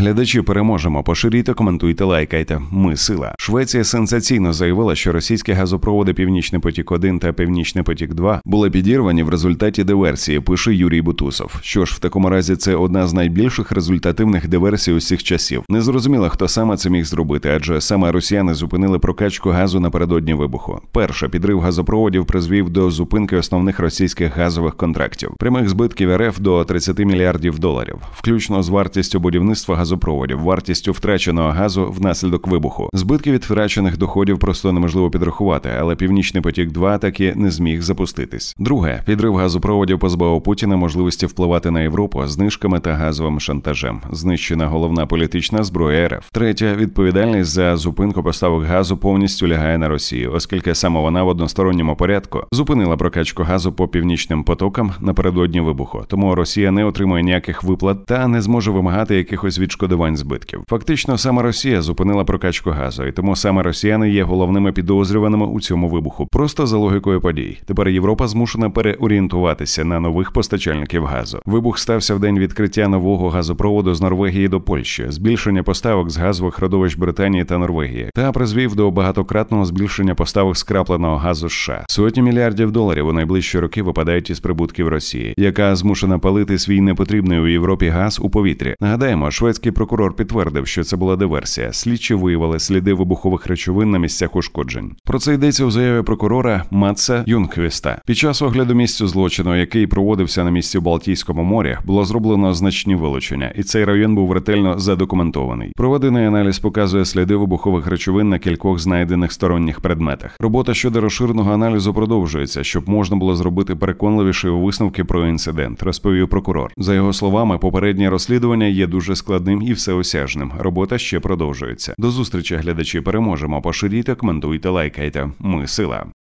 Глядачі переможемо. Поширюйте, коментуйте, лайкайте. Ми сила. Швеція сенсаційно заявила, що російські газопроводи Північний потік 1 та Північний потік 2 були підірвані в результаті диверсії. Пише Юрій Бутусов. Що ж, в такому разі це одна з найбільших результативних диверсій усіх часів. Не зрозуміло, хто саме це міг зробити, адже саме росіяни зупинили прокачку газу напередодні вибуху. Перше підрив газопроводів призвів до зупинки основних російських газових контрактів, прямих збитків РФ до 30 мільярдів доларів, включно з вартістю будівництва газопроводів газопроводів, вартістю втраченого газу внаслідок вибуху. Збитки від втрачених доходів просто неможливо підрахувати, але північний потік 2 таки не зміг запуститись. Друге підрив газопроводів позбавив Путіна можливості впливати на Європу знижками та газовим шантажем. Знищена головна політична зброя РФ. Третє відповідальність за зупинку поставок газу повністю лягає на Росію, оскільки саме вона в односторонньому порядку зупинила прокачку газу по північним потокам напередодні вибуху. Тому Росія не отримує ніяких виплат та не зможе вимагати якихось відшкодів відшкодувань збитків. Фактично, саме Росія зупинила прокачку газу, і тому саме росіяни є головними підозрюваними у цьому вибуху, просто за логікою подій. Тепер Європа змушена переорієнтуватися на нових постачальників газу. Вибух стався в день відкриття нового газопроводу з Норвегії до Польщі, збільшення поставок з газових родовищ Британії та Норвегії, та призвів до багатократного збільшення поставок скрапленого газу США. Сотні мільярдів доларів у найближчі роки випадають із прибутків Росії, яка змушена палити свій непотрібний у Європі газ у повітрі. Нагадаємо, шведські Генеральний прокурор підтвердив, що це була диверсія. Слідчі виявили сліди вибухових речовин на місцях ушкоджень. Про це йдеться у заяві прокурора Маца Юнгвіста. Під час огляду місця злочину, який проводився на місці в Балтійському морі, було зроблено значні вилучення, і цей район був ретельно задокументований. Проведений аналіз показує сліди вибухових речовин на кількох знайдених сторонніх предметах. Робота щодо розширеного аналізу продовжується, щоб можна було зробити переконливіші висновки про інцидент, розповів прокурор. За його словами, попереднє розслідування є дуже складним і всеосяжним. Робота ще продовжується. До зустрічі, глядачі, переможемо. Поширійте, коментуйте, лайкайте. Ми сила.